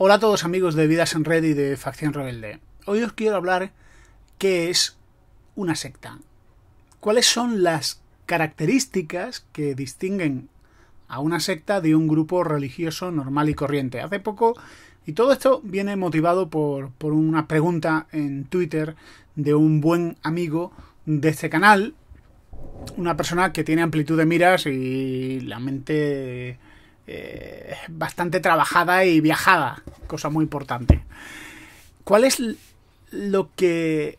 Hola a todos amigos de Vidas en Red y de Facción Rebelde. Hoy os quiero hablar qué es una secta. ¿Cuáles son las características que distinguen a una secta de un grupo religioso normal y corriente? Hace poco, y todo esto viene motivado por, por una pregunta en Twitter de un buen amigo de este canal, una persona que tiene amplitud de miras y la mente eh, bastante trabajada y viajada, cosa muy importante. ¿Cuál es lo que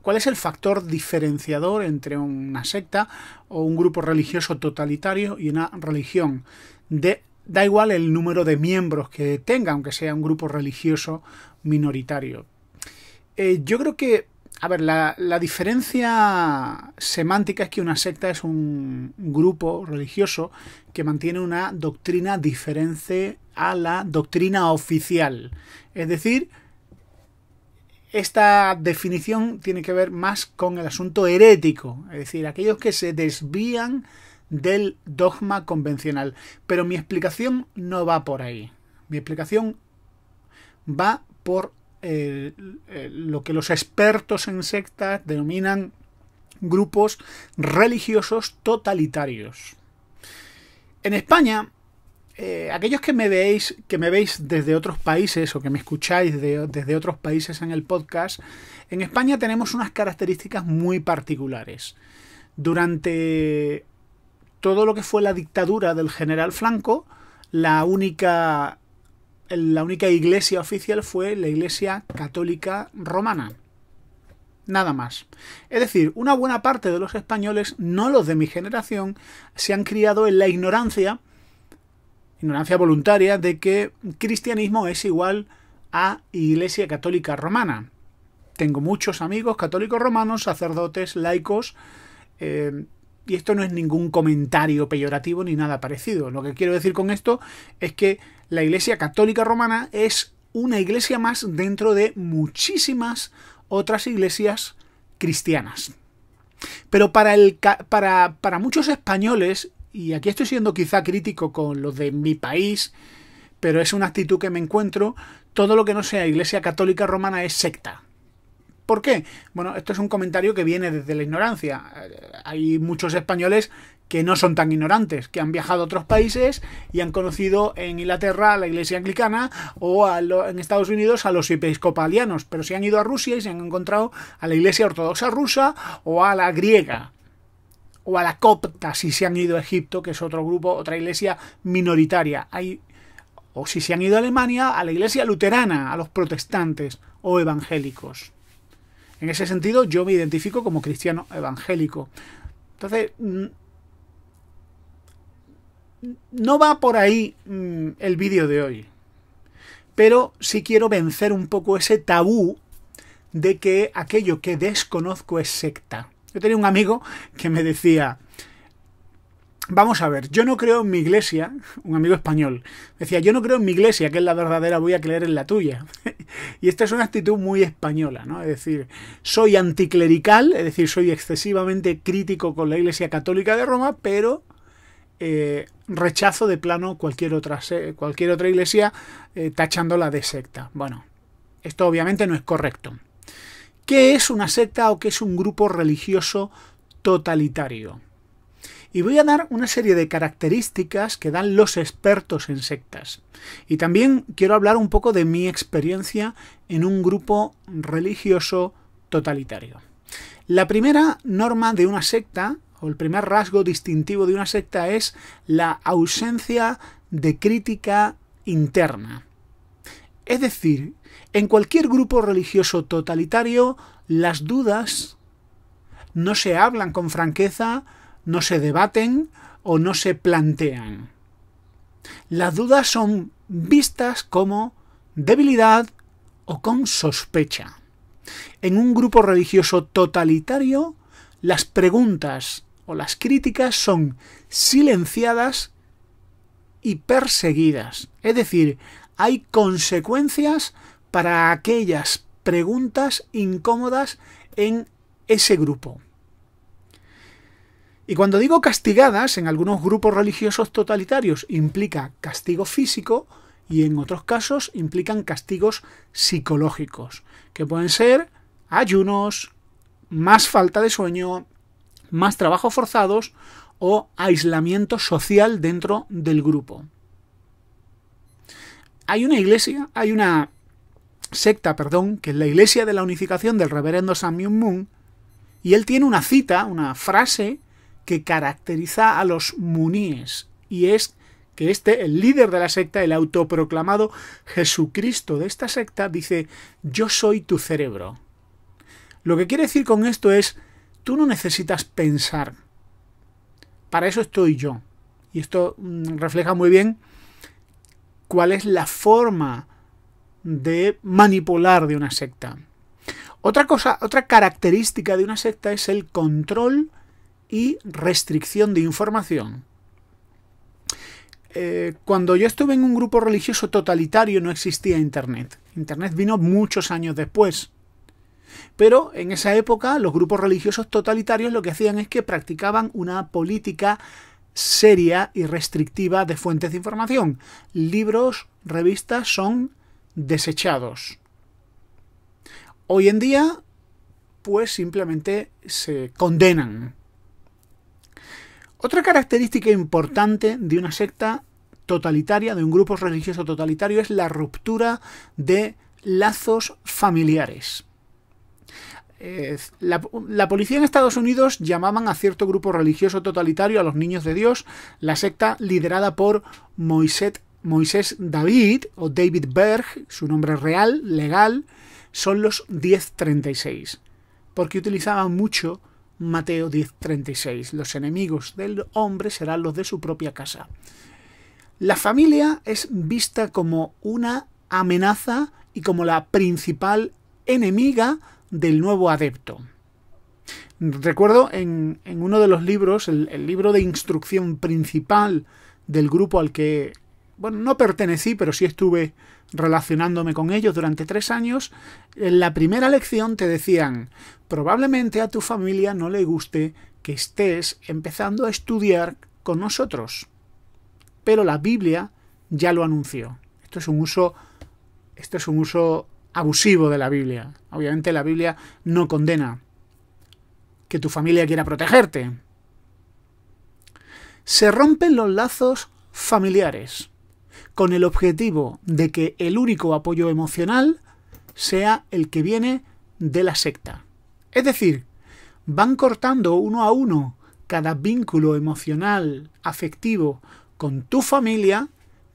¿Cuál es el factor diferenciador entre una secta o un grupo religioso totalitario y una religión? da igual el número de miembros que tenga, aunque sea un grupo religioso minoritario. Eh, yo creo que a ver, la, la, diferencia semántica es que una secta es un grupo religioso que mantiene una doctrina diferente a la doctrina oficial. Es decir, esta definición tiene que ver más con el asunto herético, es decir, aquellos que se desvían del dogma convencional. Pero mi explicación no va por ahí. Mi explicación va por lo que los expertos en sectas denominan grupos religiosos totalitarios. En España, eh, aquellos que me veis, que me veis desde otros países o que me escucháis desde otros países en el podcast, en España tenemos unas características muy particulares. Durante todo lo que fue la dictadura del general Franco, la única la única iglesia oficial fue la iglesia católica romana. Nada más. Es decir, una buena parte de los españoles, no los de mi generación, se han criado en la ignorancia, ignorancia voluntaria, de que cristianismo es igual a iglesia católica romana. Tengo muchos amigos católicos romanos, sacerdotes, laicos, eh, y esto no es ningún comentario peyorativo ni nada parecido. Lo que quiero decir con esto es que la Iglesia Católica Romana es una iglesia más dentro de muchísimas otras iglesias cristianas. Pero para, muchos españoles, y aquí estoy siendo quizá crítico con los de mi país, pero es una actitud que me encuentro, todo lo que no sea Iglesia Católica Romana es secta. ¿Por qué? Bueno, esto es un comentario que viene desde la ignorancia. Eh, hay muchos españoles que no son tan ignorantes, que han viajado a otros países y han conocido en Inglaterra a la iglesia anglicana o en Estados Unidos a los episcopalianos, pero se han ido a Rusia y se han encontrado a la iglesia ortodoxa rusa o a la griega o a la copta si se han ido a Egipto, que es otro grupo, otra iglesia minoritaria. o si se han ido a Alemania, a la iglesia luterana, a los protestantes o evangélicos. En ese sentido, yo me identifico como cristiano evangélico. Entonces, mm, no va por ahí mm, el vídeo de hoy. Pero sí quiero vencer un poco ese tabú de que aquello que desconozco es secta. Yo tenía un amigo que me decía, Vamos a ver, yo no creo en mi iglesia, un amigo español decía, yo no creo en mi iglesia, que es la verdadera, voy a creer en la tuya. y esta es una actitud muy española, ¿no? Es decir, soy anticlerical, es decir, soy excesivamente crítico con la iglesia católica de Roma, pero eh, rechazo de plano cualquier otra, cualquier otra iglesia eh, tachándola de secta. Bueno, esto obviamente no es correcto. ¿Qué es una secta o qué es un grupo religioso totalitario? y voy a dar una serie de características que dan los expertos en sectas. Y también quiero hablar un poco de mi experiencia en un grupo religioso totalitario. La primera norma de una secta, o el primer rasgo distintivo de una secta, es la ausencia de crítica interna. Es decir, en cualquier grupo religioso totalitario, las dudas no se hablan con franqueza, no se debaten o no se plantean. Las dudas son vistas como debilidad o con sospecha. En un grupo religioso totalitario, las preguntas o las críticas son silenciadas y perseguidas. Es decir, hay consecuencias para aquellas preguntas incómodas en ese grupo. Y cuando digo castigadas, en algunos grupos religiosos totalitarios implica castigo físico y en otros casos implican castigos psicológicos, que pueden ser ayunos, más falta de sueño, más trabajos forzados o aislamiento social dentro del grupo. Hay una iglesia, hay una secta, perdón, que es la iglesia de la unificación del reverendo Samuel Moon, y él tiene una cita, una frase, que caracteriza a los muníes y es que este, el líder de la secta, el autoproclamado Jesucristo de esta secta, dice, yo soy tu cerebro. Lo que quiere decir con esto es, tú no necesitas pensar. Para eso estoy yo. Y esto mm, refleja muy bien cuál es la forma de manipular de una secta. Otra cosa, otra característica de una secta es el control y restricción de información. Eh, cuando yo estuve en un grupo religioso totalitario no existía Internet. Internet vino muchos años después. Pero en esa época los grupos religiosos totalitarios lo que hacían es que practicaban una política seria y restrictiva de fuentes de información. Libros, revistas son desechados. Hoy en día, pues simplemente se condenan otra característica importante de una secta totalitaria, de un grupo religioso totalitario, es la ruptura de lazos familiares. la, policía en Estados Unidos llamaban a cierto grupo religioso totalitario, a los niños de Dios, la secta liderada por Moisés, Moisés David o David Berg, su nombre real, legal, son los 1036, porque utilizaban mucho Mateo 10:36. Los enemigos del hombre serán los de su propia casa. La familia es vista como una amenaza y como la principal enemiga del nuevo adepto. Recuerdo en, uno de los libros, el, el libro de instrucción principal del grupo al que bueno, no pertenecí, pero sí estuve relacionándome con ellos durante tres años, en la primera lección te decían, probablemente a tu familia no le guste que estés empezando a estudiar con nosotros. Pero la Biblia ya lo anunció. Esto es un uso, esto es un uso abusivo de la Biblia. Obviamente la Biblia no condena que tu familia quiera protegerte. Se rompen los lazos familiares con el objetivo de que el único apoyo emocional sea el que viene de la secta. Es decir, van cortando uno a uno cada vínculo emocional, afectivo con tu familia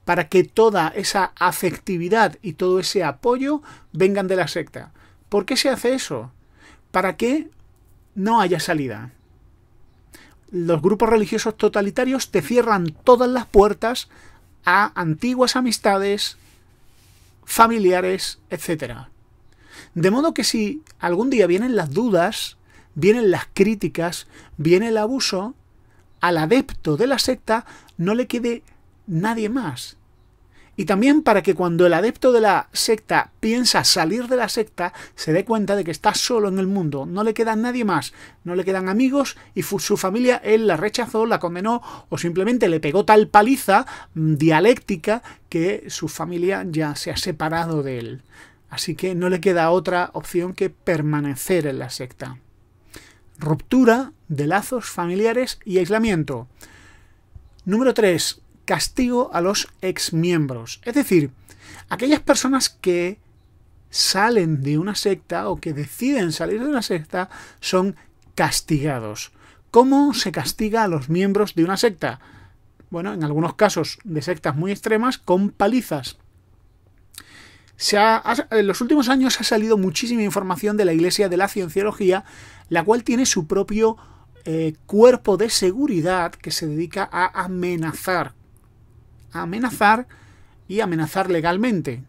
para que toda esa afectividad y todo ese apoyo vengan de la secta. ¿Por qué se hace eso? Para que no haya salida. Los grupos religiosos totalitarios te cierran todas las puertas a antiguas amistades, familiares, etc. De modo que si algún día vienen las dudas, vienen las críticas, viene el abuso, al adepto de la secta no le quede nadie más y también para que cuando el adepto de la secta piensa salir de la secta, se dé cuenta de que está solo en el mundo, no le queda nadie más, no le quedan amigos y su familia él la rechazó, la condenó o simplemente le pegó tal paliza mm, dialéctica que su familia ya se ha separado de él. Así que no le queda otra opción que permanecer en la secta. Ruptura de lazos familiares y aislamiento. Número 3 castigo a los exmiembros. Es decir, aquellas personas que salen de una secta o que deciden salir de una secta son castigados. ¿Cómo se castiga a los miembros de una secta? Bueno, en algunos casos de sectas muy extremas, con palizas. en los últimos años ha salido muchísima información de la Iglesia de la Cienciología, la cual tiene su propio eh, cuerpo de seguridad que se dedica a amenazar amenazar y amenazar legalmente.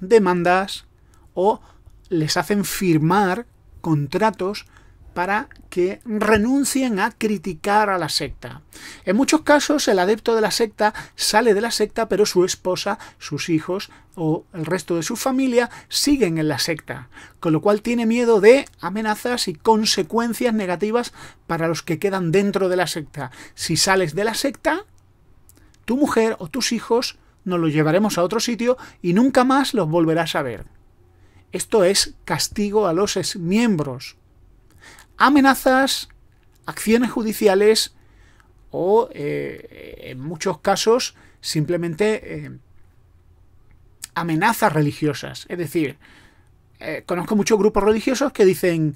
Demandas o les hacen firmar contratos para que renuncien a criticar a la secta. En muchos casos el adepto de la secta sale de la secta, pero su esposa, sus hijos o el resto de su familia siguen en la secta, con lo cual tiene miedo de amenazas y consecuencias negativas para los que quedan dentro de la secta. Si sales de la secta, tu mujer o tus hijos nos los llevaremos a otro sitio y nunca más los volverás a ver. Esto es castigo a los miembros. Amenazas, acciones judiciales o, eh, en muchos casos, simplemente eh, amenazas religiosas. Es decir, eh, conozco muchos grupos religiosos que dicen,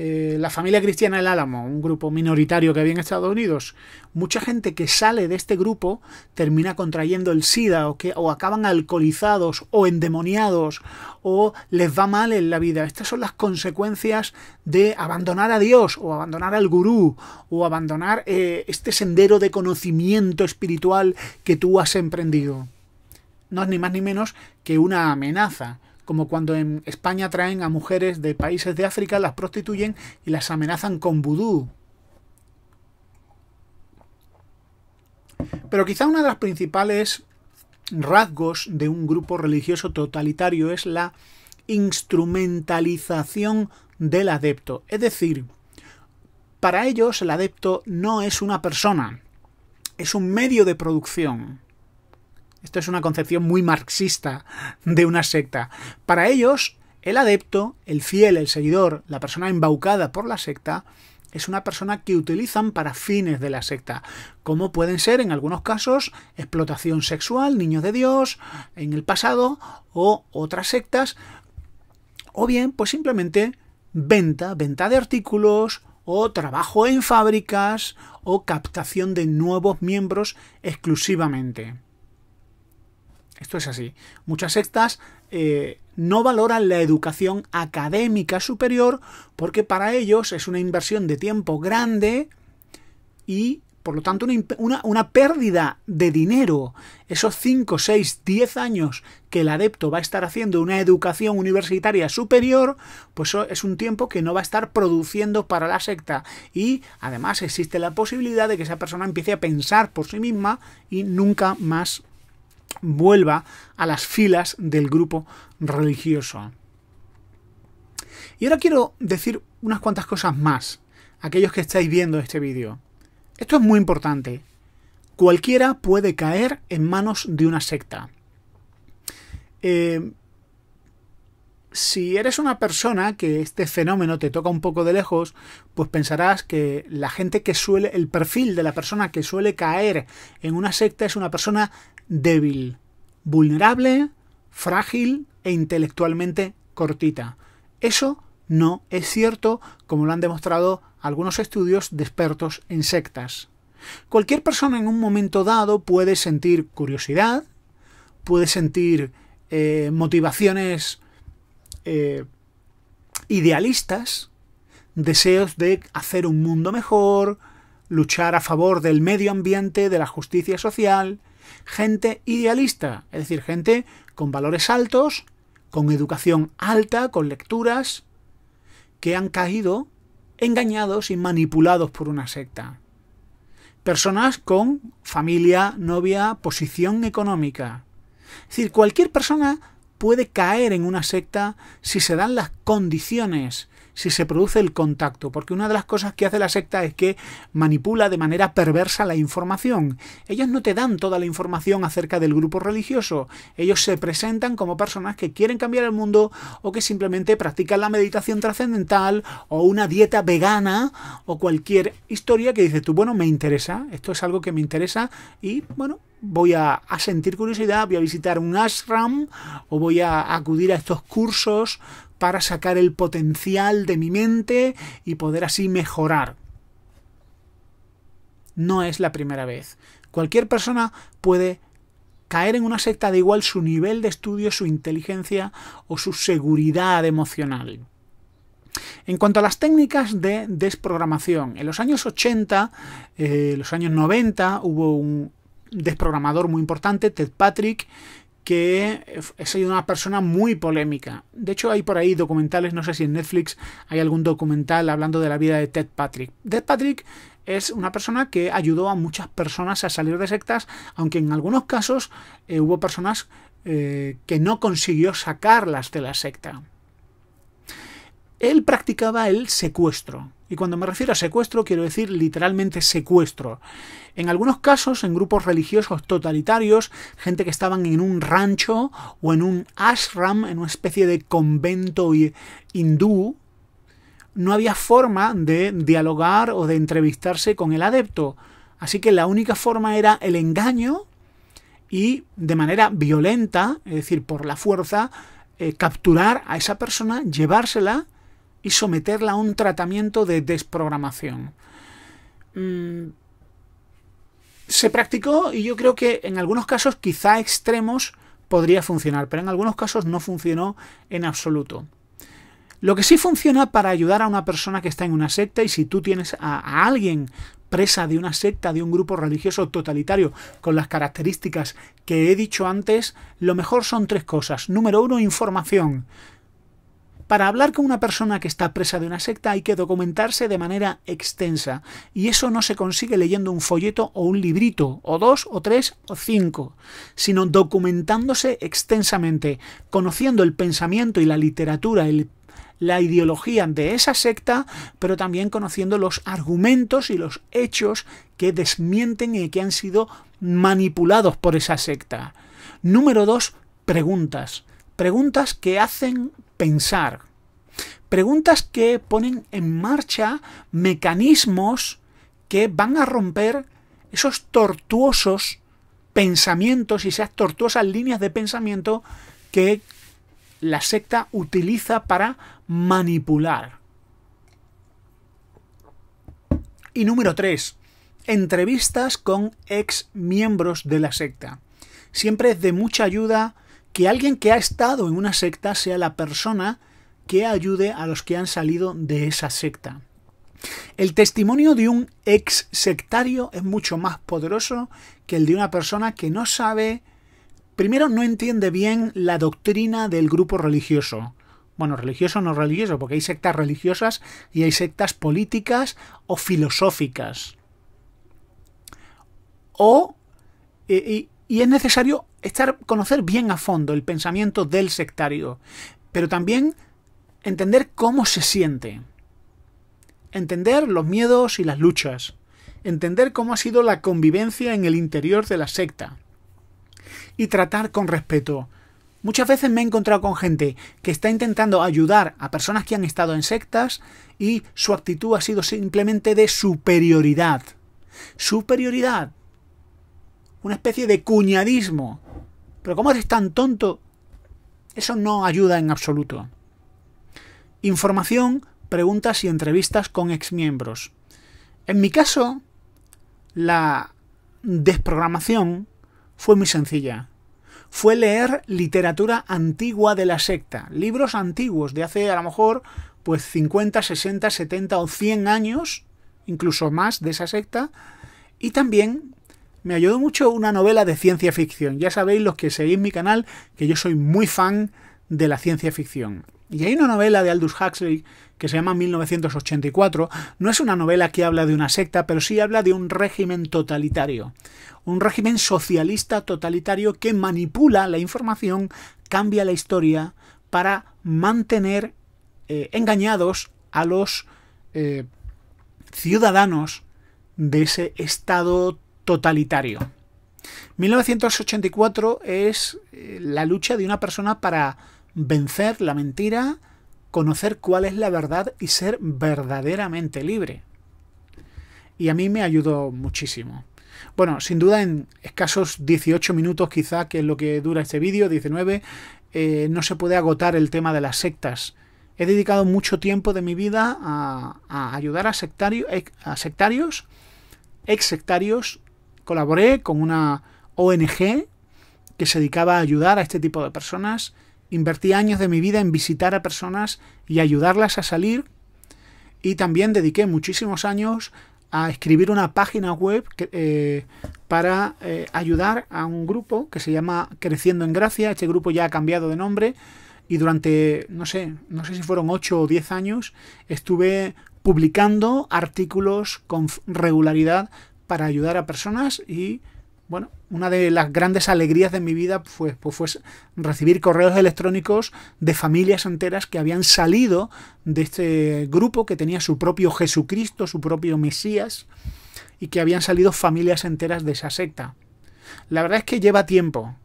eh, la familia cristiana El Álamo, un grupo minoritario que había en Estados Unidos, mucha gente que sale de este grupo termina contrayendo el SIDA o, que, o acaban alcoholizados o endemoniados o les va mal en la vida. Estas son las consecuencias de abandonar a Dios o abandonar al gurú o abandonar eh, este sendero de conocimiento espiritual que tú has emprendido. No es ni más ni menos que una amenaza como cuando en España traen a mujeres de países de África, las prostituyen y las amenazan con vudú. Pero quizá una de las principales rasgos de un grupo religioso totalitario es la instrumentalización del adepto. Es decir, para ellos el adepto no es una persona, es un medio de producción. Esto es una concepción muy marxista de una secta. Para ellos, el adepto, el fiel, el seguidor, la persona embaucada por la secta, es una persona que utilizan para fines de la secta, como pueden ser en algunos casos explotación sexual, niños de Dios, en el pasado, o otras sectas, o bien pues simplemente venta, venta de artículos, o trabajo en fábricas, o captación de nuevos miembros exclusivamente. Esto es así. Muchas sectas eh, no valoran la educación académica superior porque para ellos es una inversión de tiempo grande y por lo tanto una, una pérdida de dinero. Esos 5, 6, 10 años que el adepto va a estar haciendo una educación universitaria superior, pues es un tiempo que no va a estar produciendo para la secta. Y además existe la posibilidad de que esa persona empiece a pensar por sí misma y nunca más vuelva a las filas del grupo religioso. Y ahora quiero decir unas cuantas cosas más, aquellos que estáis viendo este vídeo. Esto es muy importante. Cualquiera puede caer en manos de una secta. Eh, si eres una persona que este fenómeno te toca un poco de lejos, pues pensarás que la gente que suele, el perfil de la persona que suele caer en una secta es una persona débil, vulnerable, frágil e intelectualmente cortita. Eso no es cierto, como lo han demostrado algunos estudios de expertos en sectas. Cualquier persona en un momento dado puede sentir curiosidad, puede sentir eh, motivaciones eh, idealistas, deseos de hacer un mundo mejor, luchar a favor del medio ambiente, de la justicia social, gente idealista, es decir, gente con valores altos, con educación alta, con lecturas, que han caído engañados y manipulados por una secta. Personas con familia, novia, posición económica. Es decir, cualquier persona puede caer en una secta si se dan las condiciones, si se produce el contacto, porque una de las cosas que hace la secta es que manipula de manera perversa la información. Ellos no te dan toda la información acerca del grupo religioso, ellos se presentan como personas que quieren cambiar el mundo o que simplemente practican la meditación trascendental o una dieta vegana o cualquier historia que dices tú, bueno, me interesa, esto es algo que me interesa y bueno, voy a, a sentir curiosidad, voy a visitar un ashram o voy a acudir a estos cursos para sacar el potencial de mi mente y poder así mejorar. No es la primera vez. Cualquier persona puede caer en una secta de igual su nivel de estudio, su inteligencia o su seguridad emocional. En cuanto a las técnicas de desprogramación, en los años 80, eh, los años 90, hubo un desprogramador muy importante, Ted Patrick, que es una persona muy polémica. De hecho, hay por ahí documentales, no sé si en Netflix hay algún documental hablando de la vida de Ted Patrick. Ted Patrick es una persona que ayudó a muchas personas a salir de sectas, aunque en algunos casos eh, hubo personas eh, que no consiguió sacarlas de la secta él practicaba el secuestro. Y cuando me refiero a secuestro, quiero decir literalmente secuestro. En algunos casos, en grupos religiosos totalitarios, gente que estaban en un rancho o en un ashram, en una especie de convento hindú, no había forma de dialogar o de entrevistarse con el adepto. Así que la única forma era el engaño y de manera violenta, es decir, por la fuerza, eh, capturar a esa persona, llevársela, y someterla a un tratamiento de desprogramación. Mm. Se practicó y yo creo que en algunos casos quizá extremos podría funcionar, pero en algunos casos no funcionó en absoluto. Lo que sí funciona para ayudar a una persona que está en una secta y si tú tienes a alguien presa de una secta, de un grupo religioso totalitario, con las características que he dicho antes, lo mejor son tres cosas. Número uno, información. Para hablar con una persona que está presa de una secta hay que documentarse de manera extensa, y eso no se consigue leyendo un folleto o un librito, o dos, o tres, o cinco, sino documentándose extensamente, conociendo el pensamiento y la literatura, la ideología de esa secta, pero también conociendo los argumentos y los hechos que desmienten y que han sido manipulados por esa secta. Número dos, Preguntas. Preguntas que hacen pensar. Preguntas que ponen en marcha mecanismos que van a romper esos tortuosos pensamientos y esas tortuosas líneas de pensamiento que la secta utiliza para manipular. Y número 3. Entrevistas con ex miembros de la secta. Siempre es de mucha ayuda que alguien que ha estado en una secta sea la persona que ayude a los que han salido de esa secta. El testimonio de un ex sectario es mucho más poderoso que el de una persona que no sabe, primero no entiende bien la doctrina del grupo religioso. Bueno, religioso no religioso, porque hay sectas religiosas y hay sectas políticas o filosóficas. O, eh, y, y es necesario estar, conocer bien a fondo el pensamiento del sectario, pero también entender cómo se siente, entender los miedos y las luchas, entender cómo ha sido la convivencia en el interior de la secta y tratar con respeto. Muchas veces me he encontrado con gente que está intentando ayudar a personas que han estado en sectas y su actitud ha sido simplemente de superioridad. Superioridad una especie de cuñadismo. Pero ¿cómo eres tan tonto? Eso no ayuda en absoluto. Información, preguntas y entrevistas con exmiembros. En mi caso, la desprogramación fue muy sencilla. Fue leer literatura antigua de la secta, libros antiguos de hace a lo mejor pues 50, 60, 70 o 100 años, incluso más de esa secta, y también me ayudó mucho una novela de ciencia ficción. Ya sabéis los que seguís mi canal que yo soy muy fan de la ciencia ficción. Y hay una novela de Aldous Huxley que se llama 1984. No es una novela que habla de una secta, pero sí habla de un régimen totalitario. Un régimen socialista totalitario que manipula la información, cambia la historia para mantener eh, engañados a los eh, ciudadanos de ese estado totalitario. 1984 es eh, la lucha de una persona para vencer la mentira, conocer cuál es la verdad y ser verdaderamente libre. Y a mí me ayudó muchísimo. Bueno, sin duda en escasos 18 minutos quizá, que es lo que dura este vídeo, 19, eh, no se puede agotar el tema de las sectas. He dedicado mucho tiempo de mi vida a, ayudar a, a sectarios, ex sectarios Colaboré con una ONG que se dedicaba a ayudar a este tipo de personas. Invertí años de mi vida en visitar a personas y ayudarlas a salir. Y también dediqué muchísimos años a escribir una página web eh, para eh, ayudar a un grupo que se llama Creciendo en Gracia. Este grupo ya ha cambiado de nombre y durante, no sé, no sé si fueron 8 o 10 años, estuve publicando artículos con regularidad para ayudar a personas y bueno, una de las grandes alegrías de mi vida pues, fue recibir correos electrónicos de familias enteras que habían salido de este grupo que tenía su propio Jesucristo, su propio Mesías, y que habían salido familias enteras de esa secta. La verdad es que lleva tiempo,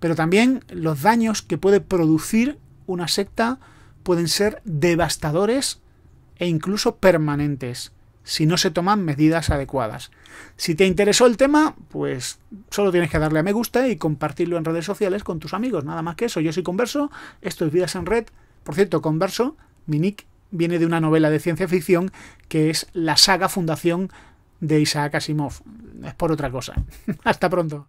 pero también los daños que puede producir una secta pueden ser devastadores e incluso permanentes si no se toman medidas adecuadas. Si te interesó el tema, pues solo tienes que darle a me gusta y compartirlo en redes sociales con tus amigos, nada más que eso. Yo soy Converso, esto es Vidas en Red. Por cierto, Converso, mi nick viene de una novela de ciencia ficción que es la saga Fundación de Isaac Asimov. Es por otra cosa. Hasta pronto.